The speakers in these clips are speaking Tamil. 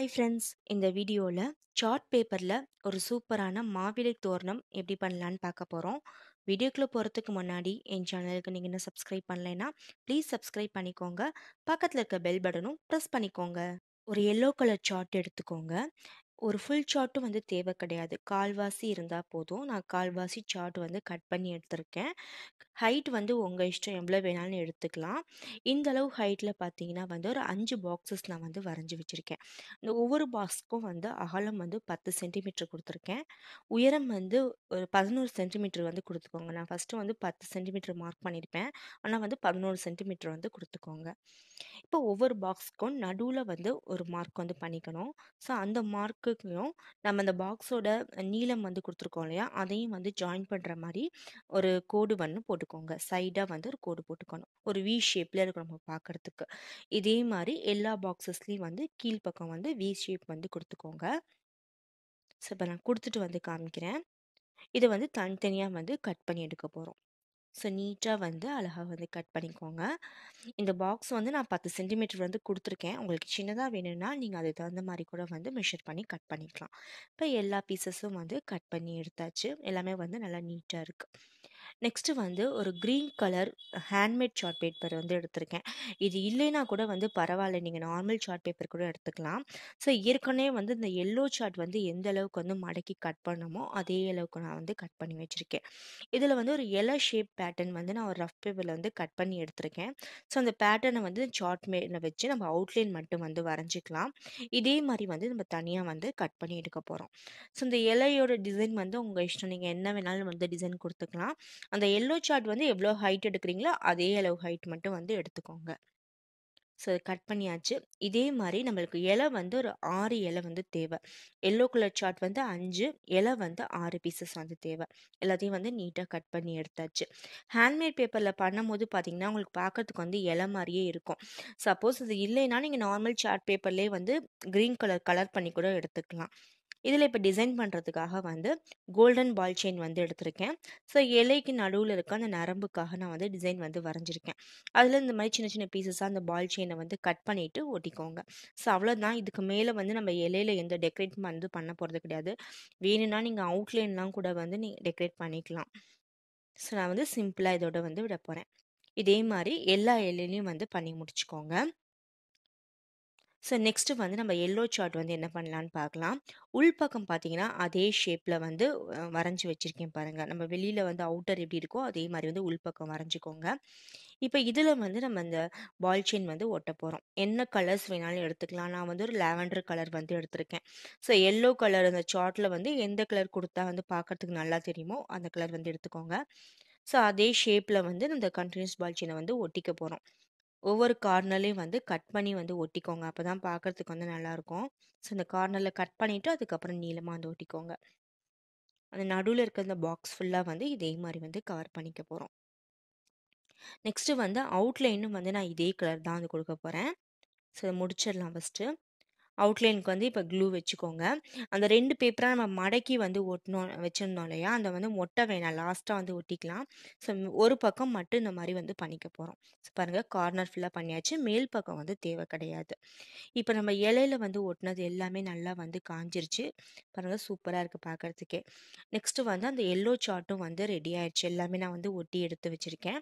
ஹை ஃப்ரெண்ட்ஸ் இந்த வீடியோவில் சார்ட் பேப்பரில் ஒரு சூப்பரான மாவிலை தோரணம் எப்படி பண்ணலான்னு பார்க்க போகிறோம் வீடியோக்குள்ளே போகிறதுக்கு முன்னாடி என் சேனலுக்கு நீங்கள் என்ன சப்ஸ்கிரைப் பண்ணலைன்னா ப்ளீஸ் சப்ஸ்கிரைப் பண்ணிக்கோங்க பக்கத்தில் இருக்க பெல் பட்டனும் ப்ரெஸ் பண்ணிக்கோங்க ஒரு எல்லோ கலர் சார்ட் எடுத்துக்கோங்க ஒரு ஃபுல் சார்ட்டும் வந்து தேவை கிடையாது கால்வாசி இருந்தால் போதும் நான் கால்வாசி சார்ட் வந்து கட் பண்ணி எடுத்திருக்கேன் ஹைட் வந்து உங்கள் இஷ்டம் எவ்வளோ வேணாலும் எடுத்துக்கலாம் இந்த அளவு ஹைட்டில் பார்த்தீங்கன்னா வந்து ஒரு அஞ்சு பாக்ஸஸ் நான் வந்து வரைஞ்சி வச்சுருக்கேன் இந்த ஒவ்வொரு பாக்ஸ்க்கும் வந்து அகலம் வந்து பத்து சென்டிமீட்டர் கொடுத்துருக்கேன் உயரம் வந்து ஒரு பதினோரு சென்டிமீட்டர் வந்து கொடுத்துக்கோங்க நான் ஃபஸ்ட்டு வந்து பத்து சென்டிமீட்டர் மார்க் பண்ணியிருப்பேன் ஆனால் வந்து பதினோரு சென்டிமீட்டர் வந்து கொடுத்துக்கோங்க இப்போ ஒவ்வொரு பாக்ஸ்க்கும் நடுவில் வந்து ஒரு மார்க் வந்து பண்ணிக்கணும் ஸோ அந்த மார்க்கு ஹூக்குக்கும் நம்ம அந்த பாக்ஸோட நீளம் வந்து கொடுத்துருக்கோம் இல்லையா அதையும் வந்து ஜாயின் பண்ணுற மாதிரி ஒரு கோடு வந்து போட்டுக்கோங்க சைடாக வந்து ஒரு கோடு போட்டுக்கணும் ஒரு வி ஷேப்பில் இருக்கும் நம்ம பார்க்குறதுக்கு இதே மாதிரி எல்லா பாக்ஸஸ்லேயும் வந்து கீழ்ப்பக்கம் வந்து வி ஷேப் வந்து கொடுத்துக்கோங்க ஸோ இப்போ நான் கொடுத்துட்டு வந்து காமிக்கிறேன் இதை வந்து தனித்தனியாக வந்து கட் பண்ணி எடுக்க போகிறோம் ஸோ நீட்டாக வந்து அழகாக வந்து கட் பண்ணிக்கோங்க இந்த பாக்ஸ் வந்து நான் பத்து சென்டிமீட்டர் வந்து கொடுத்துருக்கேன் உங்களுக்கு சின்னதாக வேணும்னா நீங்கள் அதுக்கு தகுந்த மாதிரி கூட வந்து மெஷர் பண்ணி கட் பண்ணிக்கலாம் இப்போ எல்லா பீசஸும் வந்து கட் பண்ணி எடுத்தாச்சு எல்லாமே வந்து நல்லா நீட்டாக இருக்குது நெக்ஸ்ட்டு வந்து ஒரு green colour handmade chart paper வந்து எடுத்திருக்கேன் இது இல்லைன்னா கூட வந்து பரவாயில்ல நீங்கள் நார்மல் சார்ட் பேப்பர் கூட எடுத்துக்கலாம் ஸோ ஏற்கனவே வந்து இந்த எல்லோ சார்ட் வந்து எந்த அளவுக்கு வந்து மடக்கி கட் பண்ணமோ அதே அளவுக்கு நான் வந்து கட் பண்ணி வச்சுருக்கேன் இதில் வந்து ஒரு எல்லோ ஷேப் பேட்டர்ன் வந்து நான் ஒரு ரஃப் பேப்பரில் வந்து கட் பண்ணி எடுத்திருக்கேன் ஸோ அந்த பேட்டர்னை வந்து சார்ட் மேல வச்சு நம்ம அவுட்லைன் மட்டும் வந்து வரைஞ்சிக்கலாம் இதே மாதிரி வந்து நம்ம தனியாக வந்து கட் பண்ணி எடுக்க போகிறோம் ஸோ இந்த இலையோட டிசைன் வந்து உங்கள் இஷ்டம் நீங்கள் என்ன வேணாலும் வந்து டிசைன் கொடுத்துக்கலாம் அந்த எல்லோ சார்ட் வந்து எவ்வளோ ஹைட் எடுக்கிறீங்களோ அதே அளவு ஹைட் மட்டும் வந்து எடுத்துக்கோங்க ஸோ கட் பண்ணியாச்சு இதே மாதிரி நம்மளுக்கு இலை வந்து ஒரு ஆறு இலை வந்து தேவை எல்லோ கலர் சார்ட் வந்து அஞ்சு இலை வந்து ஆறு பீசஸ் வந்து தேவை எல்லாத்தையும் வந்து நீட்டாக கட் பண்ணி எடுத்தாச்சு ஹேண்ட்மேட் பேப்பரில் பண்ணும்போது பார்த்தீங்கன்னா உங்களுக்கு பார்க்கறதுக்கு வந்து இலை மாதிரியே இருக்கும் சப்போஸ் இது இல்லைன்னா நீங்கள் நார்மல் சார்ட் பேப்பர்லேயே வந்து க்ரீன் கலர் கலர் பண்ணி கூட எடுத்துக்கலாம் இதில் இப்போ டிசைன் பண்ணுறதுக்காக வந்து கோல்டன் பால் செயின் வந்து எடுத்திருக்கேன் ஸோ இலைக்கு நடுவில் இருக்க அந்த நரம்புக்காக நான் வந்து டிசைன் வந்து வரைஞ்சிருக்கேன் அதில் இந்த மாதிரி சின்ன சின்ன பீசஸாக அந்த பால் செயினை வந்து கட் பண்ணிவிட்டு ஒட்டிக்கோங்க ஸோ அவ்வளோதான் இதுக்கு மேலே வந்து நம்ம இலையில் எந்த டெக்கரேட் வந்து பண்ண போகிறது கிடையாது வேணும்னா நீங்கள் அவுட்லைன்லாம் கூட வந்து நீங்கள் டெக்கரேட் பண்ணிக்கலாம் ஸோ நான் வந்து சிம்பிளாக இதோட வந்து விட போகிறேன் இதே மாதிரி எல்லா இலையிலையும் வந்து பண்ணி முடிச்சுக்கோங்க ஸோ நெக்ஸ்ட்டு வந்து நம்ம எல்லோ சார்ட் வந்து என்ன பண்ணலான்னு பார்க்கலாம் உள்பக்கம் பார்த்தீங்கன்னா அதே ஷேப்பில் வந்து வரைஞ்சி வச்சுருக்கேன் பாருங்கள் நம்ம வெளியில் வந்து அவுட்டர் எப்படி இருக்கோ அதே மாதிரி வந்து உள்பக்கம் வரைஞ்சிக்கோங்க இப்போ இதில் வந்து நம்ம இந்த பால் செயின் வந்து ஒட்ட போகிறோம் என்ன கலர்ஸ் வேணாலும் எடுத்துக்கலாம் நான் வந்து ஒரு லாவெண்டர் கலர் வந்து எடுத்திருக்கேன் ஸோ எல்லோ கலர் அந்த சார்ட்டில் வந்து எந்த கலர் கொடுத்தா வந்து பார்க்குறதுக்கு நல்லா தெரியுமோ அந்த கலர் வந்து எடுத்துக்கோங்க ஸோ அதே ஷேப்பில் வந்து இந்த கண்டினியூஸ் பால் செயினை வந்து ஒட்டிக்க போகிறோம் ஒவ்வொரு கார்னர்லையும் வந்து கட் பண்ணி வந்து ஒட்டிக்கோங்க. அப்போ தான் பார்க்கறதுக்கு வந்து நல்லாயிருக்கும் ஸோ அந்த கார்னரில் கட் பண்ணிவிட்டு அதுக்கப்புறம் நீளமாக வந்து ஒட்டிக்கோங்க. அந்த நடுவில் இருக்கிற அந்த பாக்ஸ் ஃபுல்லாக வந்து இதே மாதிரி வந்து கவர் பண்ணிக்க போகிறோம் நெக்ஸ்ட்டு வந்து அவுட்லைனும் வந்து நான் இதே கலர் தான் வந்து கொடுக்க போகிறேன் ஸோ முடிச்சிடலாம் ஃபஸ்ட்டு அவுட்லைனுக்கு வந்து இப்போ க்ளூ வச்சுக்கோங்க அந்த ரெண்டு பேப்பராக நம்ம மடக்கி வந்து ஒட்டினோம் வச்சுருந்தோம் இல்லையா அந்த வந்து மொட்டை வேணாம் லாஸ்ட்டாக வந்து ஒட்டிக்கலாம் ஸோ ஒரு பக்கம் மட்டும் இந்த மாதிரி வந்து பண்ணிக்க போகிறோம் ஸோ பாருங்கள் கார்னர் ஃபுல்லாக பண்ணியாச்சு மேல் பக்கம் வந்து தேவை கிடையாது இப்போ நம்ம இலையில வந்து ஒட்டினது எல்லாமே நல்லா வந்து காஞ்சிருச்சு பாருங்கள் சூப்பராக இருக்குது பார்க்குறதுக்கே நெக்ஸ்ட்டு வந்து அந்த எல்லோ சார்ட்டும் வந்து ரெடி ஆயிடுச்சு எல்லாமே நான் வந்து ஒட்டி எடுத்து வச்சுருக்கேன்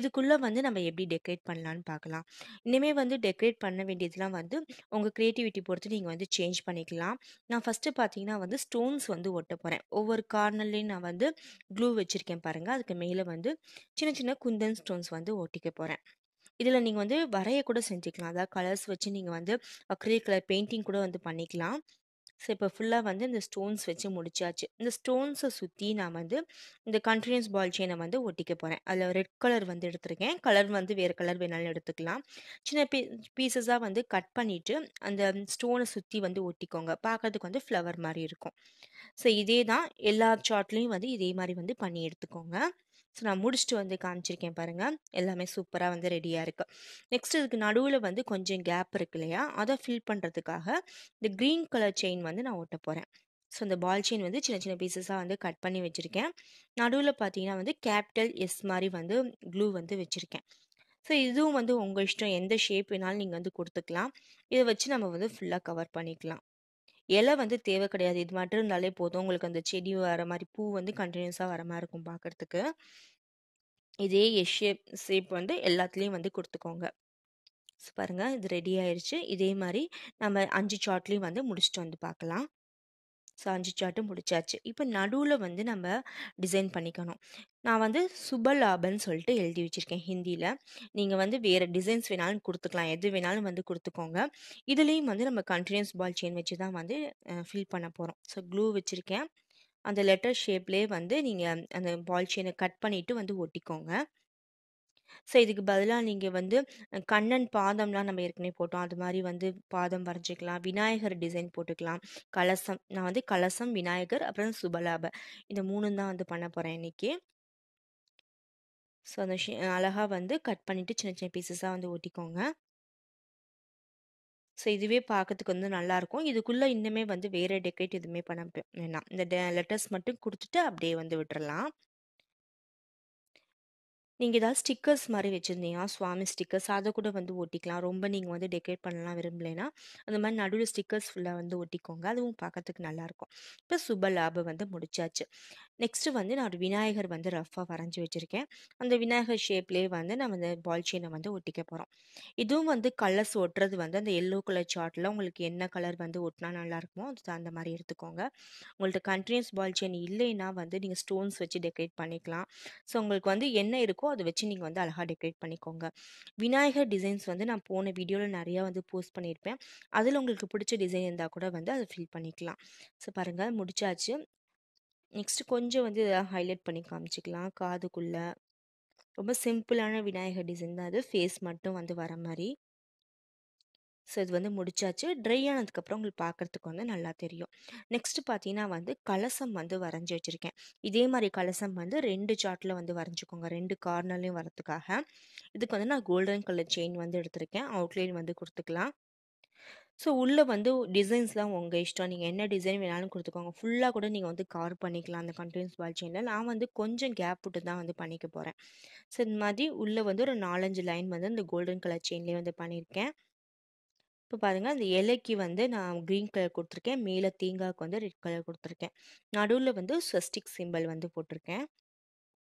இதுக்குள்ளே வந்து நம்ம எப்படி டெக்கரேட் பண்ணலான்னு பார்க்கலாம் இனிமேல் வந்து டெக்கரேட் பண்ண வேண்டியதுலாம் வந்து உங்கள் க்ரியேட்டிவிட்டி பொறுத்து நீங்கள் வந்து சேஞ்ச் பண்ணிக்கலாம் நான் ஃபஸ்ட்டு பார்த்தீங்கன்னா வந்து ஸ்டோன்ஸ் வந்து ஒட்ட போகிறேன் ஒவ்வொரு கார்னர்லேயும் நான் வந்து க்ளூ வச்சுருக்கேன் பாருங்கள் அதுக்கு மேலே வந்து சின்ன சின்ன குந்தன் ஸ்டோன்ஸ் வந்து ஒட்டிக்க போகிறேன் இதில் நீங்கள் வந்து வரைய கூட செஞ்சுக்கலாம் அதாவது கலர்ஸ் வச்சு நீங்கள் வந்து அக்ரில் கலர் பெயிண்டிங் கூட வந்து பண்ணிக்கலாம் ஸோ இப்போ ஃபுல்லாக வந்து இந்த ஸ்டோன்ஸ் வச்சு முடிச்சாச்சு இந்த ஸ்டோன்ஸை சுற்றி நான் வந்து இந்த கண்டினியூஸ் பால் செயினை வந்து ஒட்டிக்க போகிறேன் அதில் ரெட் கலர் வந்து எடுத்திருக்கேன் கலர் வந்து வேறு கலர் வேணாலும் எடுத்துக்கலாம் சின்ன பீ பீசஸாக வந்து கட் பண்ணிவிட்டு அந்த ஸ்டோனை சுற்றி வந்து ஒட்டிக்கோங்க பார்க்குறதுக்கு வந்து ஃப்ளவர் மாதிரி இருக்கும் ஸோ இதே தான் எல்லா சார்ட்லேயும் வந்து இதே மாதிரி வந்து பண்ணி எடுத்துக்கோங்க ஸோ நான் முடிச்சுட்டு வந்து காமிச்சிருக்கேன் பாருங்கள் எல்லாமே சூப்பராக வந்து ரெடியாக இருக்குது நெக்ஸ்ட் இதுக்கு நடுவில் வந்து கொஞ்சம் கேப் இருக்கு இல்லையா அதை ஃபில் பண்ணுறதுக்காக இந்த க்ரீன் கலர் செயின் வந்து நான் ஓட்ட போகிறேன் ஸோ இந்த பால் செயின் வந்து சின்ன சின்ன பீசஸாக வந்து கட் பண்ணி வச்சுருக்கேன் நடுவில் பார்த்தீங்கன்னா வந்து கேபிட்டல் எஸ் மாதிரி வந்து க்ளூ வந்து வச்சுருக்கேன் ஸோ இதுவும் வந்து உங்கள் இஷ்டம் எந்த ஷேப் வேணாலும் நீங்கள் வந்து கொடுத்துக்கலாம் இதை வச்சு நம்ம வந்து ஃபுல்லாக கவர் பண்ணிக்கலாம் இலை வந்து தேவை கிடையாது இது மட்டும் இருந்தாலே போதும் உங்களுக்கு அந்த செடி வர மாதிரி பூ வந்து கண்டினியூஸாக வர மாதிரி இருக்கும் பார்க்குறதுக்கு இதே எஷேப் ஷேப் ஷேப் வந்து எல்லாத்துலேயும் வந்து கொடுத்துக்கோங்க பாருங்கள் இது ரெடி ஆயிடுச்சு இதே மாதிரி நம்ம அஞ்சு சாட்லேயும் வந்து முடிச்சுட்டு வந்து பார்க்கலாம் சாஞ்சிச்சாட்டு முடிச்சாச்சு இப்போ நடுவில் வந்து நம்ம டிசைன் பண்ணிக்கணும் நான் வந்து சுபலாபன் சொல்லிட்டு எழுதி வச்சுருக்கேன் ஹிந்தியில் நீங்கள் வந்து வேறு டிசைன்ஸ் வேணாலும் கொடுத்துக்கலாம் எது வேணாலும் வந்து கொடுத்துக்கோங்க இதுலேயும் வந்து நம்ம கண்டினியூஸ் பால் செயின் வச்சு தான் வந்து ஃபில் பண்ண போகிறோம் ஸோ க்ளூ வச்சுருக்கேன் அந்த லெட்டர் ஷேப்லேயே வந்து நீங்கள் அந்த பால் செயினை கட் பண்ணிவிட்டு வந்து ஒட்டிக்கோங்க ஸோ இதுக்கு பதிலாக நீங்கள் வந்து கண்ணன் பாதம்லாம் நம்ம ஏற்கனவே போட்டோம் அது மாதிரி வந்து பாதம் வரைஞ்சிக்கலாம் விநாயகர் டிசைன் போட்டுக்கலாம் கலசம் நான் வந்து கலசம் விநாயகர் அப்புறம் சுபலாப இந்த மூணு தான் வந்து பண்ண போகிறேன் இன்றைக்கி ஸோ அந்த அழகாக வந்து கட் பண்ணிவிட்டு சின்ன சின்ன பீசஸாக வந்து ஒட்டிக்கோங்க ஸோ இதுவே பார்க்கறதுக்கு வந்து நல்லாயிருக்கும் இதுக்குள்ளே இன்னுமே வந்து வேறு டெக்கரேட் எதுவுமே பண்ண வேணாம் இந்த லெட்டர்ஸ் மட்டும் கொடுத்துட்டு அப்படியே வந்து விட்டுறலாம் நீங்கள் ஏதாவது ஸ்டிக்கர்ஸ் மாதிரி வச்சுருந்தீங்க சுவாமி ஸ்டிக்கர்ஸ் அதை கூட வந்து ஒட்டிக்கலாம் ரொம்ப நீங்கள் வந்து டெக்கரேட் பண்ணலாம் விரும்பலைன்னா அந்த மாதிரி நடுவில் ஸ்டிக்கர்ஸ் ஃபுல்லாக வந்து ஒட்டிக்கோங்க அதுவும் பார்க்கறதுக்கு நல்லாயிருக்கும் இப்போ சுப லாபம் வந்து முடிச்சாச்சு நெக்ஸ்ட்டு வந்து நான் ஒரு விநாயகர் வந்து ரஃபாக வரைஞ்சி வச்சுருக்கேன் அந்த விநாயகர் ஷேப்லேயே வந்து நம்ம அந்த பால் செயினை வந்து ஒட்டிக்க போகிறோம் இதுவும் வந்து கலர்ஸ் ஒட்டுறது வந்து அந்த எல்லோ கலர் சார்ட்டில் உங்களுக்கு என்ன கலர் வந்து ஒட்டினா நல்லாயிருக்குமோ அது அந்த மாதிரி எடுத்துக்கோங்க உங்கள்கிட்ட கண்டினியூஸ் பால் செயின் இல்லைன்னா வந்து நீங்கள் ஸ்டோன்ஸ் வச்சு டெக்கரேட் பண்ணிக்கலாம் ஸோ உங்களுக்கு வந்து என்ன இருக்கோ இருக்கோ அதை வச்சு நீங்கள் வந்து அழகாக டெக்கரேட் பண்ணிக்கோங்க விநாயகர் டிசைன்ஸ் வந்து நான் போன வீடியோவில் நிறையா வந்து போஸ்ட் பண்ணியிருப்பேன் அதில் உங்களுக்கு பிடிச்ச டிசைன் இருந்தால் கூட வந்து அதை ஃபில் பண்ணிக்கலாம் ஸோ பாருங்கள் முடிச்சாச்சு நெக்ஸ்ட்டு கொஞ்சம் வந்து ஹைலைட் பண்ணி காமிச்சிக்கலாம் காதுக்குள்ளே ரொம்ப சிம்பிளான விநாயகர் டிசைன் தான் அது ஃபேஸ் மட்டும் வந்து வர மாதிரி ஸோ இது வந்து முடிச்சாச்சு ட்ரை ஆனதுக்கப்புறம் உங்களுக்கு பார்க்குறதுக்கு வந்து நல்லா தெரியும் நெக்ஸ்ட்டு பார்த்தீங்கன்னா வந்து கலசம் வந்து வரைஞ்சி வச்சுருக்கேன் இதே மாதிரி கலசம் வந்து ரெண்டு சார்ட்டில் வந்து வரைஞ்சிக்கோங்க ரெண்டு கார்னர்லையும் வரத்துக்காக இதுக்கு வந்து நான் கோல்டன் கலர் செயின் வந்து எடுத்திருக்கேன் அவுட்லைன் வந்து கொடுத்துக்கலாம் ஸோ உள்ளே வந்து டிசைன்ஸ்லாம் உங்கள் இஷ்டம் நீங்கள் என்ன டிசைன் வேணாலும் கொடுத்துக்கோங்க ஃபுல்லாக கூட நீங்கள் வந்து கார் பண்ணிக்கலாம் அந்த கண்டினியூஸ் பால் செயினில் நான் வந்து கொஞ்சம் கேப் விட்டு தான் வந்து பண்ணிக்க போகிறேன் ஸோ இந்த மாதிரி உள்ளே வந்து ஒரு நாலஞ்சு லைன் வந்து அந்த கோல்டன் கலர் செயின்லேயே வந்து பண்ணியிருக்கேன் இப்போ பாருங்கள் அந்த இலைக்கு வந்து நான் க்ரீன் கலர் கொடுத்துருக்கேன் மேலே தேங்காய்க்கு வந்து ரெட் கலர் கொடுத்துருக்கேன் நடுவில் வந்து ஸ்வஸ்டிக் சிம்பிள் வந்து போட்டிருக்கேன்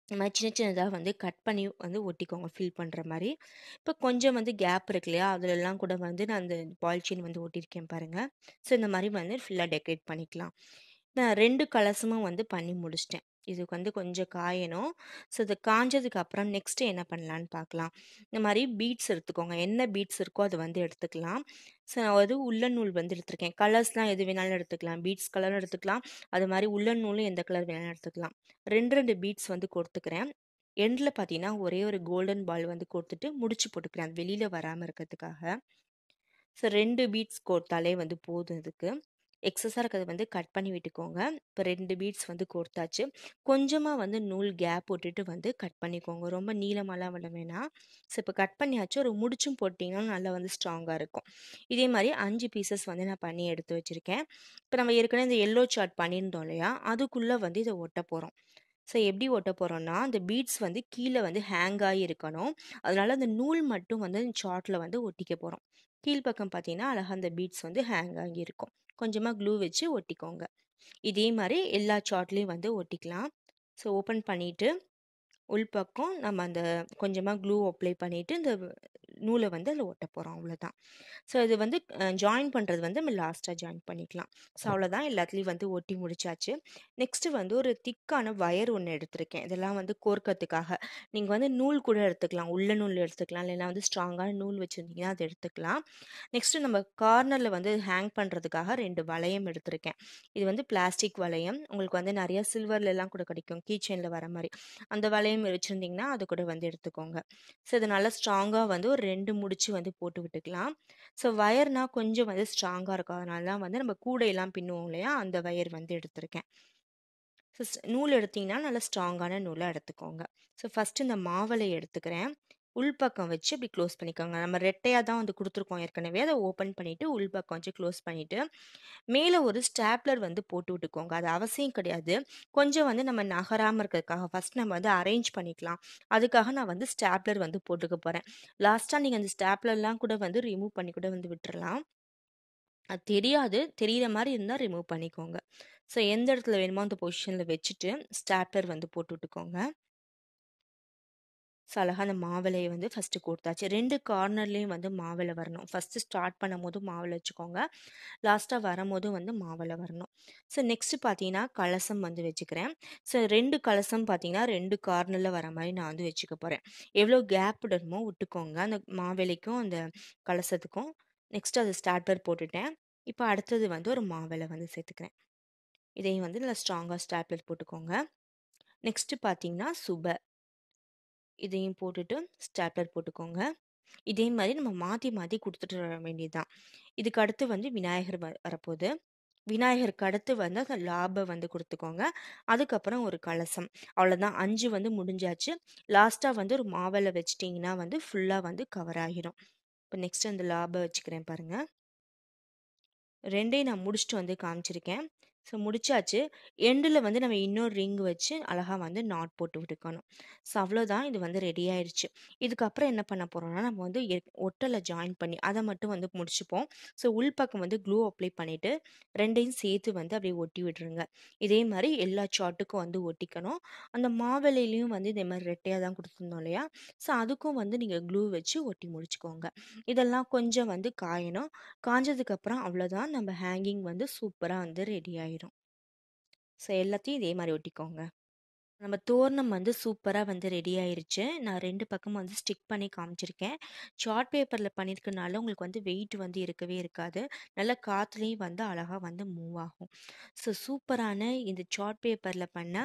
இந்த மாதிரி சின்ன சின்னதாக வந்து கட் பண்ணி வந்து ஒட்டிக்கோங்க ஃபில் பண்ணுற மாதிரி இப்போ கொஞ்சம் வந்து கேப் இருக்கு இல்லையா அதிலெல்லாம் கூட வந்து நான் அந்த பால் செயின் வந்து ஒட்டியிருக்கேன் பாருங்கள் ஸோ இந்த மாதிரி வந்து ஃபுல்லாக டெக்கரேட் பண்ணிக்கலாம் நான் ரெண்டு கலசமும் வந்து பண்ணி முடிச்சிட்டேன் இது வந்து கொஞ்சம் காயணும் ஸோ இது காஞ்சதுக்கு அப்புறம் நெக்ஸ்ட்டு என்ன பண்ணலான்னு பார்க்கலாம் இந்த மாதிரி பீட்ஸ் எடுத்துக்கோங்க என்ன பீட்ஸ் இருக்கோ அது வந்து எடுத்துக்கலாம் ஸோ நான் வந்து உள்ள நூல் வந்து எடுத்திருக்கேன் கலர்ஸ்லாம் எது வேணாலும் எடுத்துக்கலாம் பீட்ஸ் கலரும் எடுத்துக்கலாம் அது மாதிரி உள்ள நூலும் எந்த கலர் வேணாலும் எடுத்துக்கலாம் ரெண்டு ரெண்டு பீட்ஸ் வந்து கொடுத்துக்கிறேன் எண்டில் பார்த்தீங்கன்னா ஒரே ஒரு கோல்டன் பால் வந்து கொடுத்துட்டு முடிச்சு போட்டுக்கிறேன் வெளியில் வராமல் இருக்கிறதுக்காக ஸோ ரெண்டு பீட்ஸ் கொடுத்தாலே வந்து போதும் இதுக்கு எக்ஸஸாக இருக்கிறது வந்து கட் பண்ணி விட்டுக்கோங்க இப்போ ரெண்டு பீட்ஸ் வந்து கொடுத்தாச்சு கொஞ்சமாக வந்து நூல் கேப் போட்டுட்டு வந்து கட் பண்ணிக்கோங்க ரொம்ப நீளமாலாம் விட வேணாம் ஸோ இப்போ கட் பண்ணியாச்சு ஒரு முடிச்சும் போட்டிங்கன்னா நல்லா வந்து ஸ்ட்ராங்காக இருக்கும் இதே மாதிரி அஞ்சு பீசஸ் வந்து நான் பண்ணி எடுத்து வச்சுருக்கேன் இப்போ நம்ம ஏற்கனவே இந்த எல்லோ சார்ட் பண்ணியிருந்தோம் இல்லையா அதுக்குள்ளே வந்து இதை ஒட்ட போகிறோம் ஸோ எப்படி ஒட்ட போகிறோன்னா அந்த பீட்ஸ் வந்து கீழே வந்து ஹேங் ஆகி இருக்கணும் அதனால் அந்த நூல் மட்டும் வந்து சார்ட்டில் வந்து ஒட்டிக்க போகிறோம் பக்கம் பார்த்தீங்கன்னா அழகாக அந்த பீட்ஸ் வந்து ஹேங் ஆகி இருக்கும் கொஞ்சமாக க்ளூ வச்சு ஒட்டிக்கோங்க இதே மாதிரி எல்லா சார்ட்லேயும் வந்து ஒட்டிக்கலாம் ஸோ ஓப்பன் பண்ணிவிட்டு உள்பக்கம் நம்ம அந்த கொஞ்சமாக க்ளூ அப்ளை பண்ணிவிட்டு இந்த நூலை வந்து அதில் ஒட்ட போகிறோம் அவ்வளோதான் ஸோ இது வந்து ஜாயின் பண்ணுறது வந்து நம்ம லாஸ்ட்டாக ஜாயின் பண்ணிக்கலாம் ஸோ அவ்வளோதான் எல்லாத்துலேயும் வந்து ஒட்டி முடிச்சாச்சு நெக்ஸ்ட்டு வந்து ஒரு திக்கான வயர் ஒன்று எடுத்திருக்கேன் இதெல்லாம் வந்து கோர்க்கறதுக்காக நீங்கள் வந்து நூல் கூட எடுத்துக்கலாம் உள்ள நூல் எடுத்துக்கலாம் இல்லைன்னா வந்து ஸ்ட்ராங்கான நூல் வச்சுருந்தீங்கன்னா அதை எடுத்துக்கலாம் நெக்ஸ்ட்டு நம்ம கார்னரில் வந்து ஹேங் பண்ணுறதுக்காக ரெண்டு வளையம் எடுத்திருக்கேன் இது வந்து பிளாஸ்டிக் வளையம் உங்களுக்கு வந்து நிறையா சில்வர்லலாம் கூட கிடைக்கும் கீச்சனில் வர மாதிரி அந்த வளையம் வச்சுருந்தீங்கன்னா அது கூட வந்து எடுத்துக்கோங்க ஸோ இது நல்லா ஸ்ட்ராங்காக வந்து ஒரு ரெண்டு முடிச்சு வந்து போட்டு விட்டுக்கலாம் ஸோ வயர்னால் கொஞ்சம் வந்து ஸ்ட்ராங்காக இருக்கும் அதனால தான் வந்து நம்ம கூடையெல்லாம் பின்னுவோம் இல்லையா அந்த வயர் வந்து எடுத்திருக்கேன் ஸோ நூல் எடுத்திங்கன்னா நல்லா ஸ்ட்ராங்கான நூலை எடுத்துக்கோங்க ஸோ ஃபஸ்ட்டு இந்த மாவலை எடுத்துக்கிறேன் உள்பக்கம் வச்சு இப்படி க்ளோஸ் பண்ணிக்கோங்க நம்ம ரெட்டையாக தான் வந்து கொடுத்துருக்கோம் ஏற்கனவே அதை ஓப்பன் பண்ணிவிட்டு உள்பக்கம் வச்சு க்ளோஸ் பண்ணிவிட்டு மேலே ஒரு ஸ்டாப்லர் வந்து போட்டு விட்டுக்கோங்க அது அவசியம் கிடையாது கொஞ்சம் வந்து நம்ம நகராமல் இருக்கிறதுக்காக ஃபஸ்ட் நம்ம வந்து அரேஞ்ச் பண்ணிக்கலாம் அதுக்காக நான் வந்து ஸ்டாப்லர் வந்து போட்டுக்க போகிறேன் லாஸ்ட்டாக நீங்கள் அந்த ஸ்டாப்லர்லாம் கூட வந்து ரிமூவ் பண்ணி கூட வந்து விட்டுறலாம் அது தெரியாது தெரிகிற மாதிரி இருந்தால் ரிமூவ் பண்ணிக்கோங்க ஸோ எந்த இடத்துல வேணுமோ அந்த பொசிஷனில் வச்சுட்டு ஸ்டாப்லர் வந்து போட்டு விட்டுக்கோங்க ஸோ அழகாக அந்த மாவிலையை வந்து ஃபஸ்ட்டு கொடுத்தாச்சு ரெண்டு கார்னர்லேயும் வந்து மாவிலை வரணும் ஃபஸ்ட்டு ஸ்டார்ட் பண்ணும் போதும் மாவில் வச்சுக்கோங்க லாஸ்ட்டாக வரும்போதும் வந்து மாவில் வரணும் ஸோ நெக்ஸ்ட்டு பார்த்தீங்கன்னா கலசம் வந்து வச்சுக்கிறேன் ஸோ ரெண்டு கலசம் பார்த்தீங்கன்னா ரெண்டு கார்னரில் வர மாதிரி நான் வந்து வச்சுக்க போகிறேன் எவ்வளோ கேப் விடணுமோ விட்டுக்கோங்க அந்த மாவிலைக்கும் அந்த கலசத்துக்கும் நெக்ஸ்ட்டு அதை ஸ்டார்டர் போட்டுட்டேன் இப்போ அடுத்தது வந்து ஒரு மாவிலை வந்து சேர்த்துக்கிறேன் இதையும் வந்து நல்லா ஸ்ட்ராங்காக ஸ்டாப்லர் போட்டுக்கோங்க நெக்ஸ்ட்டு பார்த்தீங்கன்னா சுப இதையும் போட்டுட்டு ஸ்டாப்லர் போட்டுக்கோங்க இதே மாதிரி நம்ம மாற்றி மாற்றி கொடுத்துட்டு வர வேண்டியதுதான் இதுக்கு அடுத்து வந்து விநாயகர் வ வரப்போகுது விநாயகருக்கு அடுத்து வந்து அந்த லாபை வந்து கொடுத்துக்கோங்க அதுக்கப்புறம் ஒரு கலசம் அவ்வளோதான் அஞ்சு வந்து முடிஞ்சாச்சு லாஸ்ட்டாக வந்து ஒரு மாவலை வச்சிட்டிங்கன்னா வந்து ஃபுல்லாக வந்து கவர் ஆகிரும் இப்போ நெக்ஸ்ட் அந்த லாபை வச்சுக்கிறேன் பாருங்கள் ரெண்டையும் நான் முடிச்சுட்டு வந்து காமிச்சிருக்கேன் ஸோ முடிச்சாச்சு எண்டில் வந்து நம்ம இன்னொரு ரிங் வச்சு அழகாக வந்து நாட் போட்டு விட்டுக்கணும் ஸோ அவ்வளோதான் இது வந்து ரெடி ஆயிடுச்சு இதுக்கப்புறம் என்ன பண்ண போகிறோம்னா நம்ம வந்து ஒட்டலை ஜாயின் பண்ணி அதை மட்டும் வந்து முடிச்சுப்போம் ஸோ உள்பக்கம் வந்து க்ளூ அப்ளை பண்ணிவிட்டு ரெண்டையும் சேர்த்து வந்து அப்படியே ஒட்டி விட்டுருங்க இதே மாதிரி எல்லா சாட்டுக்கும் வந்து ஒட்டிக்கணும் அந்த மாவிலையிலையும் வந்து இதே மாதிரி ரெட்டையாக தான் கொடுத்துருந்தோம் இல்லையா ஸோ அதுக்கும் வந்து நீங்கள் க்ளூ வச்சு ஒட்டி முடிச்சுக்கோங்க இதெல்லாம் கொஞ்சம் வந்து காயணும் காஞ்சதுக்கப்புறம் அவ்வளோதான் நம்ம ஹேங்கிங் வந்து சூப்பராக வந்து ரெடி ஆகிடும் போயிடும் ஸோ எல்லாத்தையும் இதே மாதிரி ஒட்டிக்கோங்க நம்ம தோரணம் வந்து சூப்பராக வந்து ரெடி ஆயிருச்சு நான் ரெண்டு பக்கமும் வந்து ஸ்டிக் பண்ணி காமிச்சிருக்கேன் ஷார்ட் பேப்பரில் பண்ணியிருக்கனால உங்களுக்கு வந்து வெயிட் வந்து இருக்கவே இருக்காது நல்லா காற்றுலேயும் வந்து அழகாக வந்து மூவ் ஆகும் ஸோ சூப்பரான இந்த ஷார்ட் பேப்பரில் பண்ண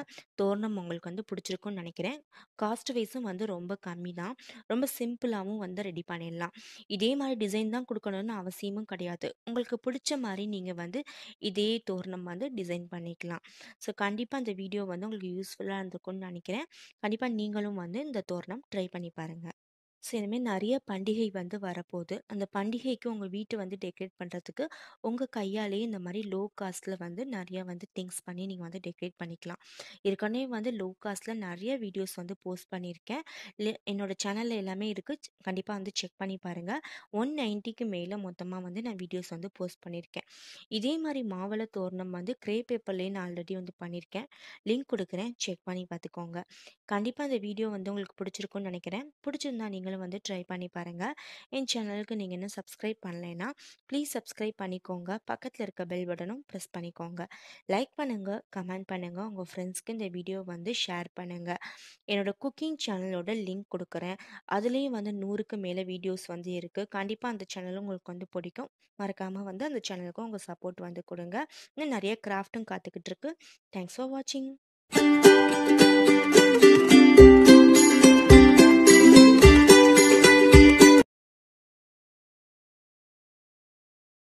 தோரணம் உங்களுக்கு வந்து பிடிச்சிருக்குன்னு நினைக்கிறேன் காஸ்ட் வைஸும் வந்து ரொம்ப கம்மி தான் ரொம்ப சிம்பிளாகவும் வந்து ரெடி பண்ணிடலாம் இதே மாதிரி டிசைன் தான் கொடுக்கணும்னு அவசியமும் கிடையாது உங்களுக்கு பிடிச்ச மாதிரி நீங்கள் வந்து இதே தோரணம் வந்து டிசைன் பண்ணிக்கலாம் ஸோ கண்டிப்பாக அந்த வீடியோ வந்து உங்களுக்கு யூஸ்ஃபுல்லாக இருந்திருக்கும்னு நினைக்கிறேன் கண்டிப்பாக நீங்களும் வந்து இந்த தோரணம் ட்ரை பண்ணி பாருங்கள் ஸோ இனிமேல் நிறைய பண்டிகை வந்து வரப்போகுது அந்த பண்டிகைக்கு உங்கள் வீட்டை வந்து டெக்கரேட் பண்ணுறதுக்கு உங்கள் கையாலேயே இந்த மாதிரி லோ காஸ்ட்டில் வந்து நிறையா வந்து திங்ஸ் பண்ணி நீங்கள் வந்து டெக்கரேட் பண்ணிக்கலாம் ஏற்கனவே வந்து லோ காஸ்ட்டில் நிறைய வீடியோஸ் வந்து போஸ்ட் பண்ணியிருக்கேன் என்னோடய சேனலில் எல்லாமே இருக்குது கண்டிப்பாக வந்து செக் பண்ணி பாருங்கள் ஒன் நைன்ட்டிக்கு மேலே மொத்தமாக வந்து நான் வீடியோஸ் வந்து போஸ்ட் பண்ணியிருக்கேன் இதே மாதிரி மாவள தோரணம் வந்து க்ரே பேப்பர்லேயே நான் ஆல்ரெடி வந்து பண்ணியிருக்கேன் லிங்க் கொடுக்குறேன் செக் பண்ணி பார்த்துக்கோங்க கண்டிப்பாக அந்த வீடியோ வந்து உங்களுக்கு பிடிச்சிருக்குன்னு நினைக்கிறேன் பிடிச்சிருந்தா நீங்கள் நீங்களும் வந்து ட்ரை பண்ணி பாருங்கள் என் சேனலுக்கு நீங்கள் இன்னும் சப்ஸ்கிரைப் பண்ணலைன்னா ப்ளீஸ் சப்ஸ்கிரைப் பண்ணிக்கோங்க பக்கத்தில் இருக்க பெல் பட்டனும் ப்ரெஸ் பண்ணிக்கோங்க லைக் பண்ணுங்கள் கமெண்ட் பண்ணுங்கள் உங்கள் ஃப்ரெண்ட்ஸ்க்கு இந்த வீடியோ வந்து ஷேர் பண்ணுங்கள் என்னோடய குக்கிங் சேனலோட லிங்க் கொடுக்குறேன் அதுலேயும் வந்து நூறுக்கு மேலே வீடியோஸ் வந்து இருக்குது கண்டிப்பாக அந்த சேனலும் உங்களுக்கு வந்து பிடிக்கும் மறக்காமல் வந்து அந்த சேனலுக்கும் உங்கள் சப்போர்ட் வந்து கொடுங்க இன்னும் நிறைய கிராஃப்ட்டும் காத்துக்கிட்டு இருக்கு தேங்க்ஸ் ஃபார் வாட்சிங்